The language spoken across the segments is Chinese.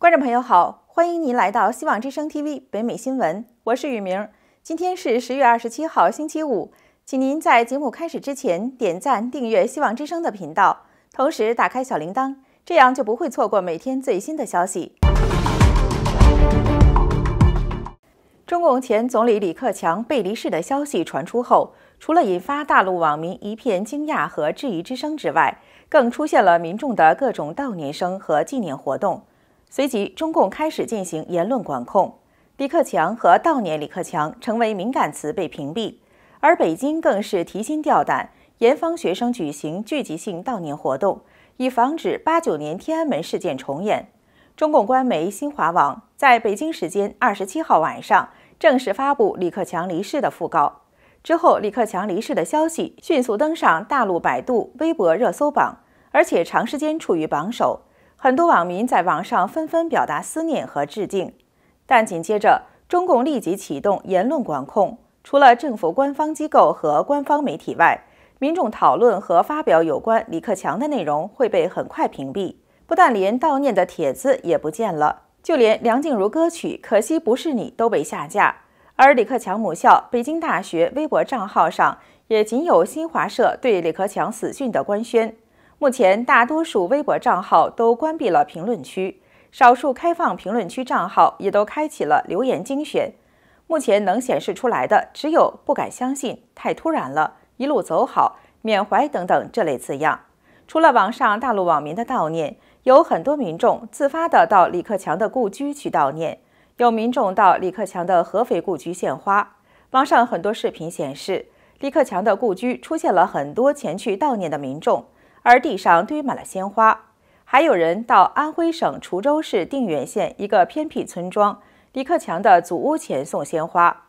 观众朋友好，欢迎您来到希望之声 TV 北美新闻，我是雨明。今天是十月二十七号星期五，请您在节目开始之前点赞订阅希望之声的频道，同时打开小铃铛，这样就不会错过每天最新的消息。中共前总理李克强被离世的消息传出后，除了引发大陆网民一片惊讶和质疑之声之外，更出现了民众的各种悼念声和纪念活动。随即，中共开始进行言论管控，李克强和悼念李克强成为敏感词被屏蔽，而北京更是提心吊胆，严防学生举行聚集性悼念活动，以防止八九年天安门事件重演。中共官媒新华网在北京时间二十七号晚上正式发布李克强离世的讣告，之后李克强离世的消息迅速登上大陆百度、微博热搜榜，而且长时间处于榜首。很多网民在网上纷纷表达思念和致敬，但紧接着中共立即启动言论管控，除了政府官方机构和官方媒体外，民众讨论和发表有关李克强的内容会被很快屏蔽。不但连悼念的帖子也不见了，就连梁静茹歌曲《可惜不是你》都被下架。而李克强母校北京大学微博账号上，也仅有新华社对李克强死讯的官宣。目前，大多数微博账号都关闭了评论区，少数开放评论区账号也都开启了留言精选。目前能显示出来的只有“不敢相信”、“太突然了”、“一路走好”、“缅怀”等等这类字样。除了网上大陆网民的悼念，有很多民众自发的到李克强的故居去悼念，有民众到李克强的合肥故居献花。网上很多视频显示，李克强的故居出现了很多前去悼念的民众。而地上堆满了鲜花，还有人到安徽省滁州市定远县一个偏僻村庄李克强的祖屋前送鲜花。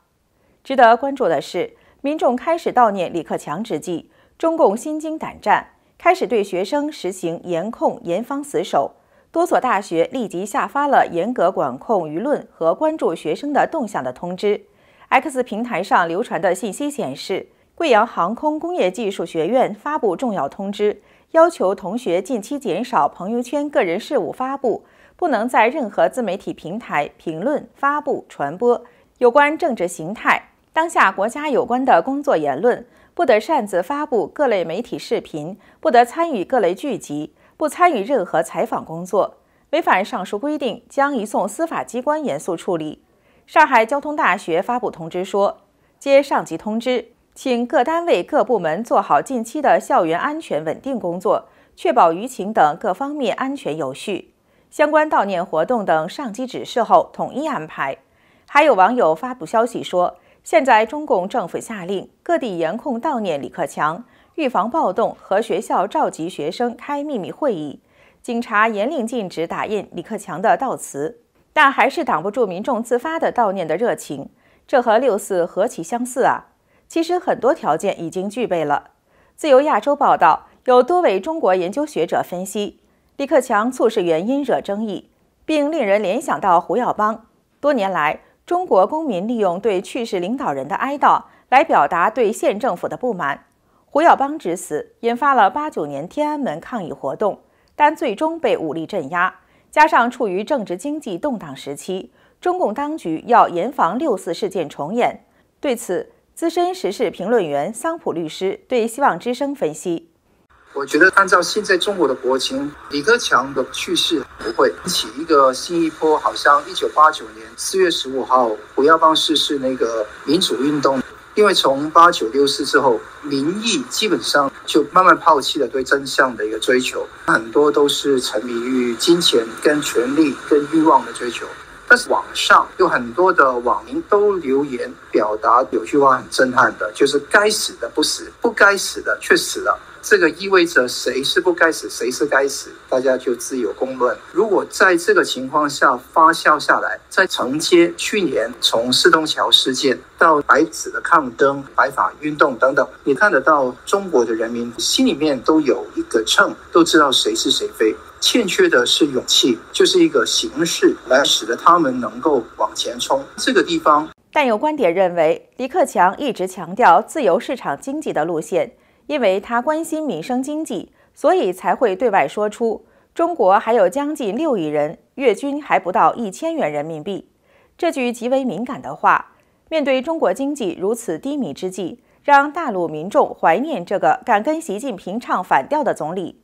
值得关注的是，民众开始悼念李克强之际，中共心惊胆战，开始对学生实行严控、严防、死守。多所大学立即下发了严格管控舆论和关注学生的动向的通知。X 平台上流传的信息显示，贵阳航空工业技术学院发布重要通知。要求同学近期减少朋友圈个人事务发布，不能在任何自媒体平台评论、发布、传播有关政治形态、当下国家有关的工作言论，不得擅自发布各类媒体视频，不得参与各类聚集，不参与任何采访工作。违反上述规定，将移送司法机关严肃处理。上海交通大学发布通知说，接上级通知。请各单位各部门做好近期的校园安全稳定工作，确保舆情等各方面安全有序。相关悼念活动等上级指示后统一安排。还有网友发布消息说，现在中共政府下令各地严控悼念李克强，预防暴动和学校召集学生开秘密会议，警察严令禁止打印李克强的悼词，但还是挡不住民众自发的悼念的热情。这和六四何其相似啊！其实很多条件已经具备了。自由亚洲报道有多位中国研究学者分析，李克强促使原因惹争议，并令人联想到胡耀邦。多年来，中国公民利用对去世领导人的哀悼来表达对县政府的不满。胡耀邦之死引发了八九年天安门抗议活动，但最终被武力镇压。加上处于政治经济动荡时期，中共当局要严防六四事件重演。对此。资深时事评论员桑普律师对《希望之声》分析：我觉得按照现在中国的国情，李克强的去世不会起一个新一波，好像一九八九年四月十五号胡耀邦逝世那个民主运动。因为从八九六四之后，民意基本上就慢慢抛弃了对真相的一个追求，很多都是沉迷于金钱、跟权力、跟欲望的追求。但是网上有很多的网民都留言表达，有句话很震撼的，就是“该死的不死，不该死的却死了”。这个意味着谁是不该死，谁是该死，大家就自有公论。如果在这个情况下发酵下来，在承接去年从四通桥事件到白纸的抗争、白法运动等等，你看得到中国的人民心里面都有一个秤，都知道谁是谁非。欠缺的是勇气，就是一个形式来使得他们能够往前冲。这个地方，但有观点认为，李克强一直强调自由市场经济的路线。因为他关心民生经济，所以才会对外说出中国还有将近六亿人月均还不到一千元人民币这句极为敏感的话。面对中国经济如此低迷之际，让大陆民众怀念这个敢跟习近平唱反调的总理。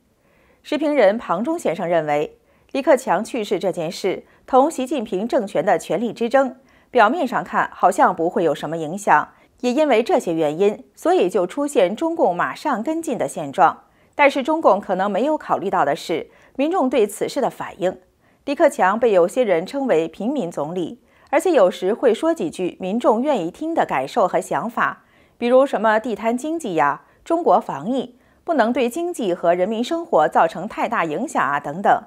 时评人庞中先生认为，李克强去世这件事同习近平政权的权力之争，表面上看好像不会有什么影响。也因为这些原因，所以就出现中共马上跟进的现状。但是中共可能没有考虑到的是，民众对此事的反应。李克强被有些人称为平民总理，而且有时会说几句民众愿意听的感受和想法，比如什么地摊经济呀、中国防疫不能对经济和人民生活造成太大影响啊等等。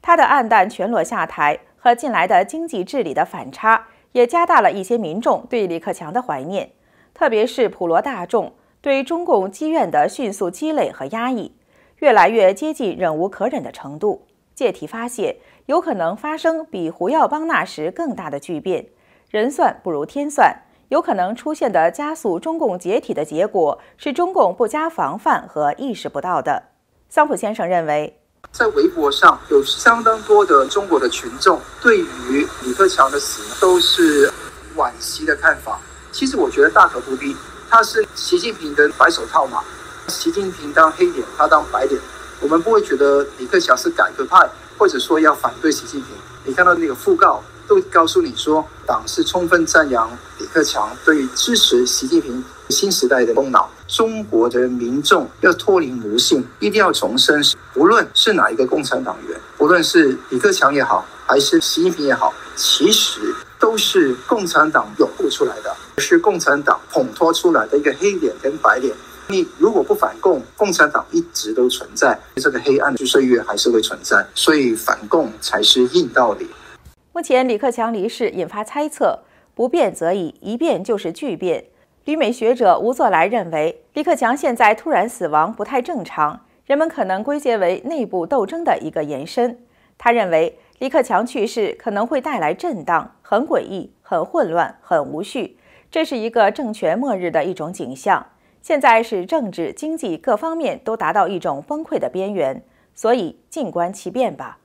他的黯淡全裸下台和近来的经济治理的反差，也加大了一些民众对李克强的怀念。特别是普罗大众对中共积怨的迅速积累和压抑，越来越接近忍无可忍的程度，借题发泄，有可能发生比胡耀邦那时更大的巨变。人算不如天算，有可能出现的加速中共解体的结果，是中共不加防范和意识不到的。桑普先生认为，在微博上有相当多的中国的群众对于李克强的死都是惋惜的看法。其实我觉得大可不必。他是习近平的白手套嘛，习近平当黑脸，他当白脸。我们不会觉得李克强是改革派，或者说要反对习近平。你看到那个讣告都告诉你说，党是充分赞扬李克强对支持习近平新时代的功劳。中国的民众要脱离奴性，一定要重生。无论是哪一个共产党员，不论是李克强也好，还是习近平也好，其实。都是共产党拥护出来的，是共产党捧托出来的一个黑脸跟白脸。你如果不反共，共产党一直都存在，这个黑暗的岁月还是会存在，所以反共才是硬道理。目前李克强离世引发猜测，不变则已，一变就是巨变。旅美学者吴作来认为，李克强现在突然死亡不太正常，人们可能归结为内部斗争的一个延伸。他认为。李克强去世可能会带来震荡，很诡异，很混乱，很无序，这是一个政权末日的一种景象。现在是政治、经济各方面都达到一种崩溃的边缘，所以静观其变吧。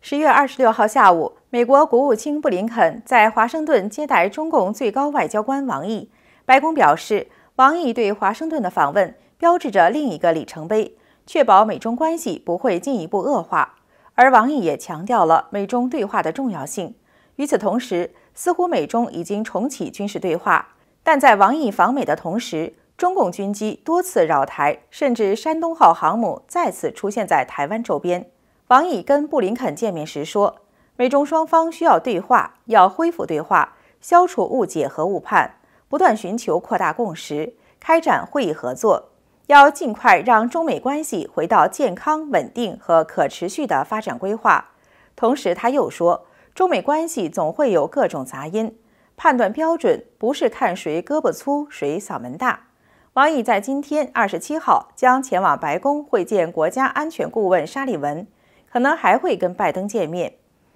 十月二十六号下午，美国国务卿布林肯在华盛顿接待中共最高外交官王毅。白宫表示，王毅对华盛顿的访问标志着另一个里程碑。确保美中关系不会进一步恶化，而王毅也强调了美中对话的重要性。与此同时，似乎美中已经重启军事对话，但在王毅访美的同时，中共军机多次绕台，甚至山东号航母再次出现在台湾周边。王毅跟布林肯见面时说，美中双方需要对话，要恢复对话，消除误解和误判，不断寻求扩大共识，开展会议合作。要尽快让中美关系回到健康、稳定和可持续的发展规划。同时，他又说，中美关系总会有各种杂音，判断标准不是看谁胳膊粗、谁嗓门大。王毅在今天二十七号将前往白宫会见国家安全顾问沙利文，可能还会跟拜登见面。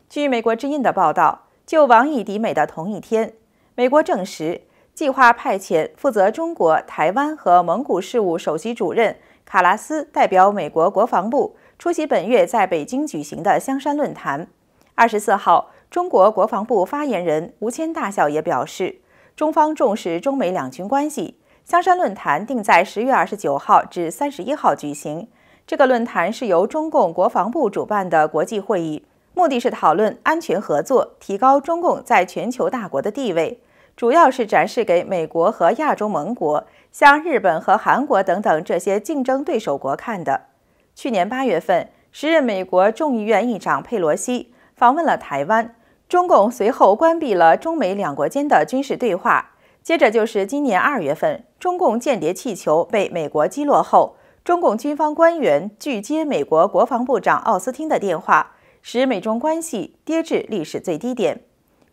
据美国《之音》的报道，就王毅抵美的同一天，美国证实。计划派遣负责中国、台湾和蒙古事务首席主任卡拉斯代表美国国防部出席本月在北京举行的香山论坛。二十四号，中国国防部发言人吴谦大校也表示，中方重视中美两军关系。香山论坛定在十月二十九号至三十一号举行。这个论坛是由中共国防部主办的国际会议，目的是讨论安全合作，提高中共在全球大国的地位。主要是展示给美国和亚洲盟国，像日本和韩国等等这些竞争对手国看的。去年八月份，时任美国众议院议长佩洛西访问了台湾，中共随后关闭了中美两国间的军事对话。接着就是今年二月份，中共间谍气球被美国击落后，中共军方官员拒接美国国防部长奥斯汀的电话，使美中关系跌至历史最低点。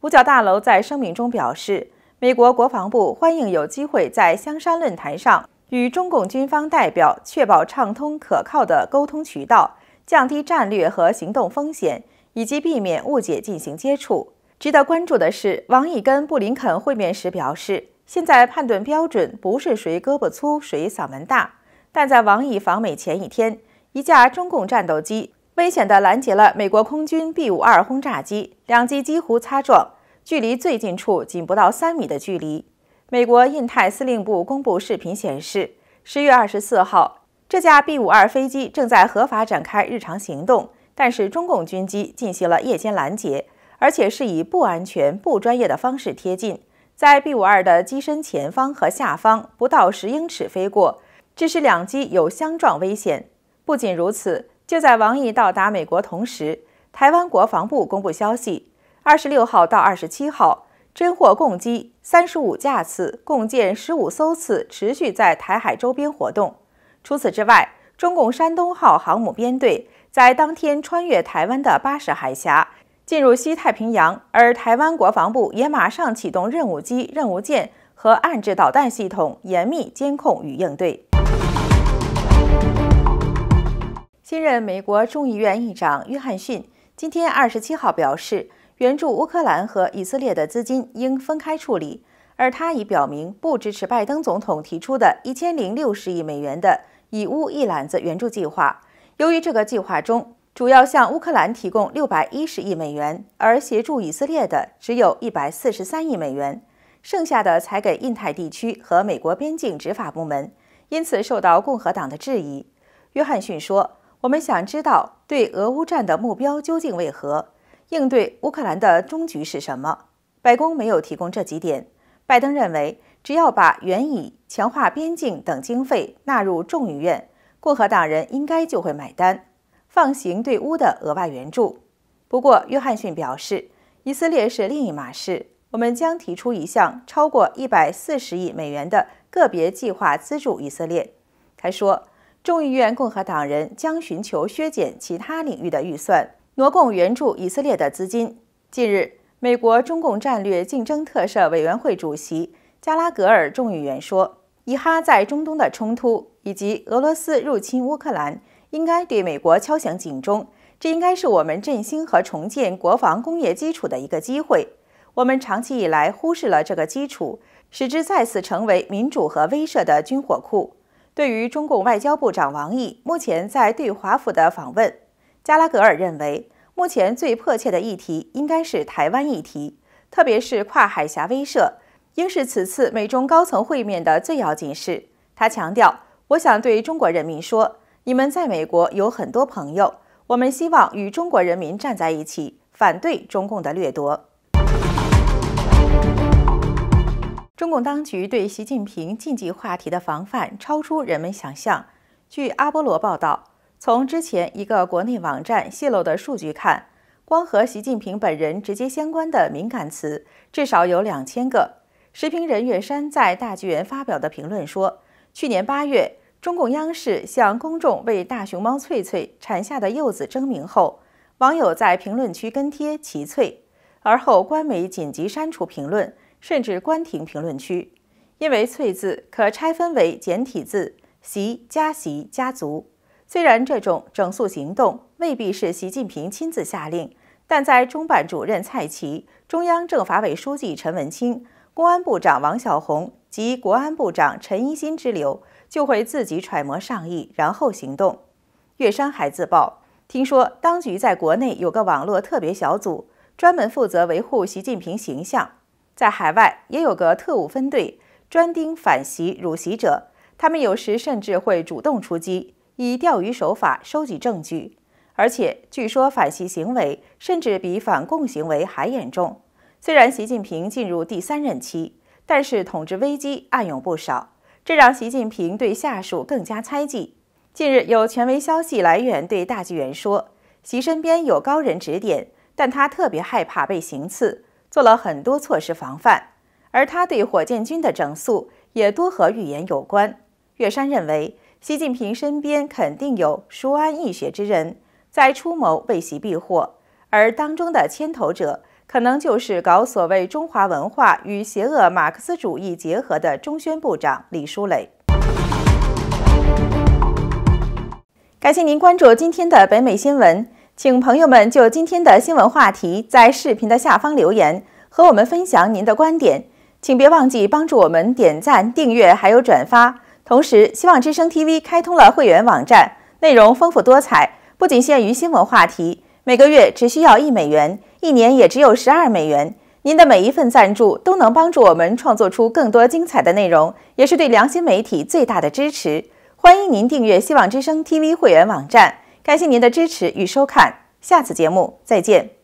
五角大楼在声明中表示，美国国防部欢迎有机会在香山论坛上与中共军方代表确保畅通可靠的沟通渠道，降低战略和行动风险，以及避免误解进行接触。值得关注的是，王毅跟布林肯会面时表示，现在判断标准不是谁胳膊粗、谁嗓门大，但在王毅访美前一天，一架中共战斗机。危险地拦截了美国空军 B 五二轰炸机，两机几乎擦撞，距离最近处仅不到三米的距离。美国印太司令部公布视频显示，十月二十四号，这架 B 五二飞机正在合法展开日常行动，但是中共军机进行了夜间拦截，而且是以不安全、不专业的方式贴近，在 B 五二的机身前方和下方不到十英尺飞过，致使两机有相撞危险。不仅如此。就在王毅到达美国同时，台湾国防部公布消息，二十六号到二十七号，真货共机三十五架次，共建十五艘次，持续在台海周边活动。除此之外，中共山东号航母编队在当天穿越台湾的巴士海峡，进入西太平洋，而台湾国防部也马上启动任务机、任务舰和暗制导弹系统，严密监控与应对。新任美国众议院议长约翰逊今天二十七号表示，援助乌克兰和以色列的资金应分开处理，而他已表明不支持拜登总统提出的1060亿美元的“以乌一揽子援助计划”。由于这个计划中主要向乌克兰提供610亿美元，而协助以色列的只有一百四十三亿美元，剩下的才给印太地区和美国边境执法部门，因此受到共和党的质疑。约翰逊说。我们想知道对俄乌战的目标究竟为何，应对乌克兰的终局是什么？白宫没有提供这几点。拜登认为，只要把援以强化边境等经费纳入众议院，共和党人应该就会买单，放行对乌的额外援助。不过，约翰逊表示，以色列是另一码事，我们将提出一项超过一百四十亿美元的个别计划资助以色列。他说。众议院共和党人将寻求削减其他领域的预算，挪共援助以色列的资金。近日，美国中共战略竞争特设委员会主席加拉格尔众议员说：“以哈在中东的冲突以及俄罗斯入侵乌克兰，应该对美国敲响警钟。这应该是我们振兴和重建国防工业基础的一个机会。我们长期以来忽视了这个基础，使之再次成为民主和威慑的军火库。”对于中共外交部长王毅目前在对华府的访问，加拉格尔认为，目前最迫切的议题应该是台湾议题，特别是跨海峡威慑，应是此次美中高层会面的最要紧事。他强调：“我想对中国人民说，你们在美国有很多朋友，我们希望与中国人民站在一起，反对中共的掠夺。”中共当局对习近平禁忌话题的防范超出人们想象。据阿波罗报道，从之前一个国内网站泄露的数据看，光和习近平本人直接相关的敏感词至少有两千个。时评人岳山在大纪元发表的评论说：“去年八月，中共央视向公众为大熊猫翠翠产下的幼子征名后，网友在评论区跟贴‘奇翠’，而后官媒紧急删除评论。”甚至关停评论区，因为“翠”字可拆分为简体字“习”加“习”加“族”。虽然这种整肃行动未必是习近平亲自下令，但在中办主任蔡奇、中央政法委书记陈文清、公安部长王晓红及国安部长陈一新之流就会自己揣摩上意，然后行动。岳山还自曝，听说当局在国内有个网络特别小组，专门负责维护习近平形象。在海外也有个特务分队，专盯反袭辱袭者。他们有时甚至会主动出击，以钓鱼手法收集证据。而且据说反袭行为甚至比反共行为还严重。虽然习近平进入第三任期，但是统治危机暗涌不少，这让习近平对下属更加猜忌。近日有权威消息来源对大纪元说，习身边有高人指点，但他特别害怕被行刺。做了很多措施防范，而他对火箭军的整肃也多和语言有关。岳山认为，习近平身边肯定有舒安易学之人，在出谋未袭避祸，而当中的牵头者可能就是搞所谓中华文化与邪恶马克思主义结合的中宣部长李书磊。感谢您关注今天的北美新闻。请朋友们就今天的新闻话题在视频的下方留言，和我们分享您的观点。请别忘记帮助我们点赞、订阅，还有转发。同时，希望之声 TV 开通了会员网站，内容丰富多彩，不仅限于新闻话题。每个月只需要一美元，一年也只有十二美元。您的每一份赞助都能帮助我们创作出更多精彩的内容，也是对良心媒体最大的支持。欢迎您订阅希望之声 TV 会员网站。感谢您的支持与收看，下次节目再见。